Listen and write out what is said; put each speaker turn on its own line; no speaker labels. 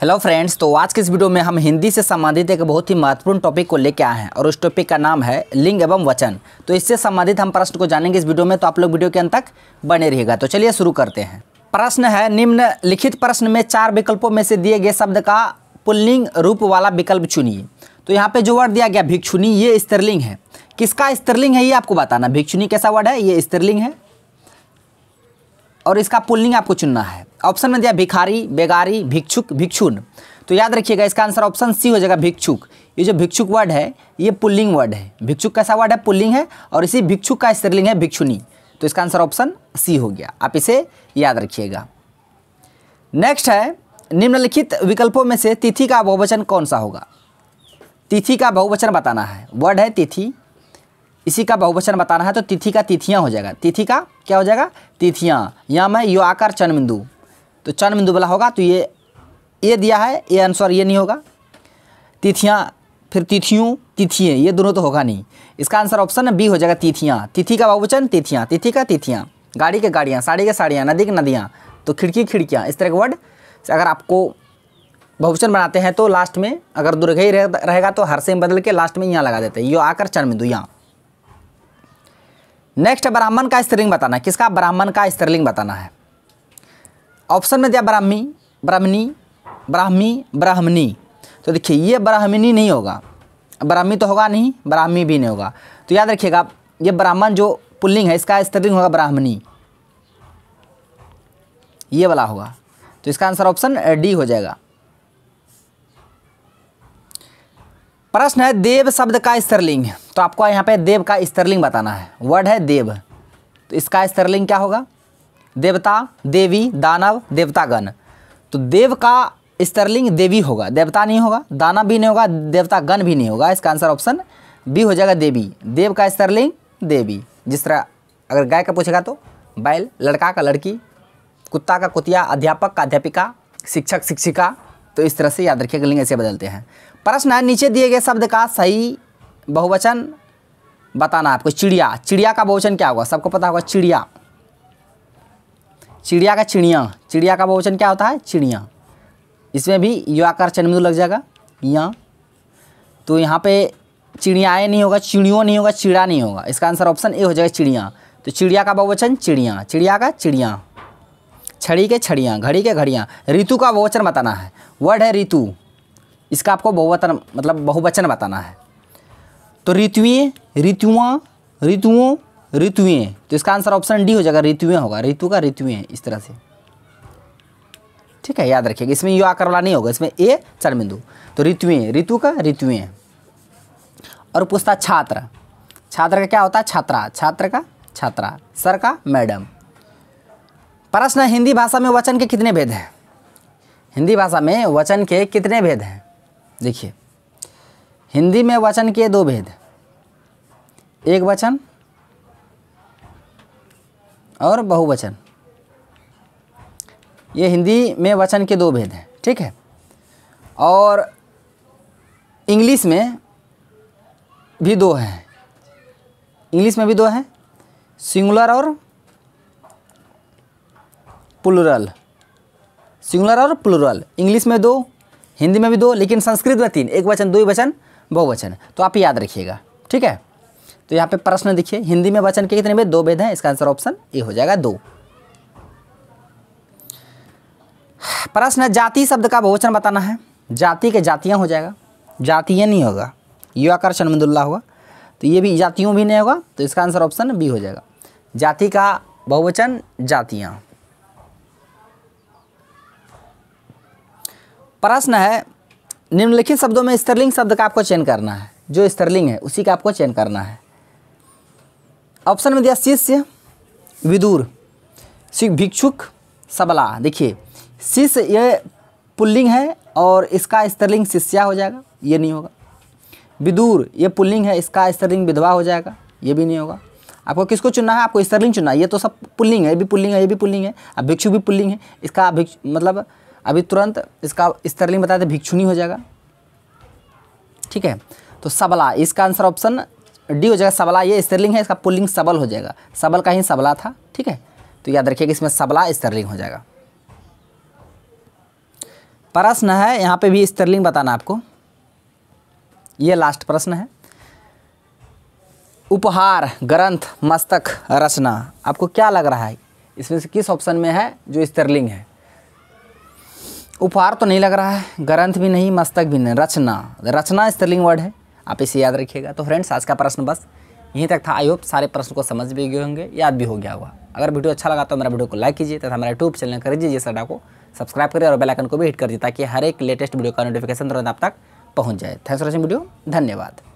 hello friends तो आज के इस वीडियो में हम हिंदी से संबंधित एक बहुत ही महत्वपूर्ण टॉपिक को लेकर आए हैं और उस टॉपिक का नाम है लिंग एवं वचन तो इससे संबंधित हम प्रश्न को जानेंगे इस वीडियो में तो आप लोग वीडियो के अंत तक बने रहिएगा तो चलिए शुरू करते हैं प्रश्न है निम्न लिखित प्रश्न में चार विकल्पों में से दिए गए शब्द का पुल्लिंग रूप वाला विकल्प चुनिए तो यहाँ पर जो वर्ड दिया गया भिक्षुनी ये स्त्रीलिंग है किसका स्त्रीलिंग है ये आपको बताना भिक्षुनी कैसा वर्ड है ये स्त्रीलिंग है और इसका पुल्लिंग आपको चुनना है ऑप्शन में दिया भिखारी बेगारी भिक्षुक भिक्षुन तो याद रखिएगा इसका आंसर ऑप्शन सी हो जाएगा भिक्षुक ये जो भिक्षुक वर्ड है ये पुल्लिंग वर्ड है भिक्षुक कैसा वर्ड है पुल्लिंग है और इसी भिक्षुक का स्त्रीलिंग है भिक्षुनी तो इसका आंसर ऑप्शन सी हो गया आप इसे याद रखिएगा नेक्स्ट है निम्नलिखित विकल्पों में से तिथि का बहुवचन कौन सा होगा तिथि का बहुवचन बताना है वर्ड है तिथि इसी का बहुवचन बताना है तो तिथि का तिथियाँ हो जाएगा तिथि का क्या हो जाएगा तिथियाँ यहाँ में यो आकर चन्मिंदु बिंदु तो चरण बिंदु वाला होगा तो ये ये दिया है ये आंसर ये नहीं होगा तिथियाँ फिर तिथियों तिथियाँ ये दोनों तो होगा नहीं इसका आंसर ऑप्शन बी हो जाएगा तिथियाँ तिथि का बहुवचन तिथियाँ तिथि का तिथियाँ गाड़ी के गाड़ियाँ साड़ी के साड़ियाँ नदी के नदियाँ तो खिड़की खिड़कियाँ इस तरह के वर्ड तो अगर आपको बहुवचन बनाते हैं तो लास्ट में अगर दुर्घ रहेगा तो हर से बदल के लास्ट में यहाँ लगा देते हैं यो आकर चरण बिंदु यहाँ नेक्स्ट ब्राह्मण का स्त्रीलिंग बताना है किसका ब्राह्मण का स्त्रीलिंग बताना है ऑप्शन में दिया ब्राह्मी ब्राह्मणी ब्राह्मी ब्राह्मणी तो देखिए ये ब्राह्मणी नहीं होगा ब्राह्मी तो होगा नहीं ब्राह्मी भी नहीं होगा तो याद रखिएगा ये ब्राह्मण जो पुल्लिंग है इसका स्त्रीलिंग होगा ब्राह्मणी ये वाला होगा तो इसका आंसर ऑप्शन डी हो जाएगा प्रश्न है देव शब्द का स्तरलिंग तो आपको यहाँ पे देव का स्तरलिंग बताना है वर्ड है देव तो इसका स्तरलिंग क्या होगा देवता देवी दानव देवतागण तो देव का स्तरलिंग देवी होगा देवता नहीं होगा दानव भी नहीं होगा देवता गण भी नहीं होगा इसका आंसर ऑप्शन बी हो जाएगा देवी देव का स्तरलिंग देवी जिस तरह अगर गाय का पूछेगा तो बैल लड़का का लड़की कुत्ता का कुतिया अध्यापक का अध्यापिका शिक्षक शिक्षिका तो इस तरह से याद रखिए लिंग ऐसे बदलते हैं प्रश्न है नीचे दिए गए शब्द का सही बहुवचन बताना आपको चिड़िया चिड़िया का बहुवचन क्या होगा सबको पता होगा चिड़िया चिड़िया का चिड़िया चिड़िया का बहुवचन क्या होता है चिड़िया इसमें भी युवा कर चनमधु तो लग जाएगा यहाँ तो यहाँ पे चिड़ियाएँ नहीं होगा चिड़ियों नहीं होगा चिड़ा नहीं होगा इसका आंसर ऑप्शन ए हो जाएगा चिड़िया तो चिड़िया का बहुवचन चिड़िया चिड़िया का चिड़िया छड़ी के छड़ियाँ घड़ी के घड़ियाँ ऋतु का बहुवचन बताना है वर्ड है ऋतु इसका आपको बहुवचन मतलब बहुवचन बताना है तो ऋतुए ऋतुआ ऋतुओं ऋतुएँ तो इसका आंसर ऑप्शन डी हो जाएगा ऋतुएँ होगा ऋतु का ऋतुएँ इस तरह से ठीक है याद रखिएगा इसमें यू आकर वाला नहीं होगा इसमें ए चर बिंदु तो ऋतुएँ ऋतु का ऋतुएँ और पूछता छात्र छात्र का क्या होता है छात्रा छात्र का छात्रा सर का मैडम प्रश्न हिंदी भाषा में वचन के कितने भेद हैं हिंदी भाषा में वचन के कितने भेद हैं देखिए हिंदी में वचन के दो भेद एक वचन और बहुवचन ये हिंदी में वचन के दो भेद हैं ठीक है और इंग्लिश में भी दो हैं इंग्लिश में भी दो हैं सिंगुलर और प्लुरल सिंगुलर और प्लूरल इंग्लिश में दो हिंदी में भी दो लेकिन संस्कृत में तीन एक वचन दो ही वचन बहुवचन तो आप याद रखिएगा ठीक है तो यहाँ पे प्रश्न देखिए हिंदी में वचन के कितने में दो वेद हैं इसका आंसर ऑप्शन ए हो जाएगा दो प्रश्न जाति शब्द का बहुवचन बताना है जाति के जातियाँ हो जाएगा जातीय नहीं होगा युवाकर्षण मंदुल्ला होगा तो ये भी जातियों भी नहीं होगा तो इसका आंसर ऑप्शन बी हो जाएगा जाति का बहुवचन जातियाँ प्रश्न है निम्नलिखित शब्दों में स्टर्लिंग शब्द का आपको चयन करना है जो स्टर्लिंग है उसी का आपको चयन करना है ऑप्शन में दिया शिष्य विदुर भिक्षुक सबला देखिए शिष्य ये पुल्लिंग है और इसका स्टर्लिंग शिष्या हो जाएगा ये नहीं होगा विदुर ये पुल्लिंग है इसका स्टर्लिंग विधवा हो जाएगा ये भी नहीं होगा आपको किसको चुनना है आपको स्टर्लिंग चुनना है ये तो सब पुल्लिंग है ये भी पुल्लिंग है ये भी पुल्लिंग है अब भिक्षु भी पुल्लिंग है इसका भिक्ष मतलब अभी तुरंत इसका स्तरलिंग इस बताते भिक्षुनी हो जाएगा ठीक है तो सबला इसका आंसर ऑप्शन डी हो जाएगा सबला ये स्तरलिंग है इसका पुल्लिंग सबल हो जाएगा सबल का ही सबला था ठीक है तो याद रखिएगा इसमें सबला स्तरलिंग हो जाएगा प्रश्न है यहाँ पे भी स्तरलिंग बताना आपको ये लास्ट प्रश्न है उपहार ग्रंथ मस्तक रचना आपको क्या लग रहा है इसमें से किस ऑप्शन में है जो स्तरलिंग है उपहार तो नहीं लग रहा है ग्रंथ भी नहीं मस्तक भी नहीं रचना रचना स्त्रीलिंग वर्ड है आप इसे याद रखिएगा तो फ्रेंड्स आज का प्रश्न बस यहीं तक था आई होप सारे प्रश्न को समझ भी गए होंगे याद भी हो गया होगा अगर वीडियो अच्छा लगा तो मेरा वीडियो को लाइक कीजिए तथा मेरा यूट्यूब चैनल कर दीजिए सडा को सब्सक्राइब करिए और बेलाइकन को भी हिट कर दीजिए ताकि हर एक लेटेस्ट वीडियो का नोटिफिकेशन तुरंत आप तक पहुँच जाए थैंक्स फॉर वॉचिंग वीडियो धन्यवाद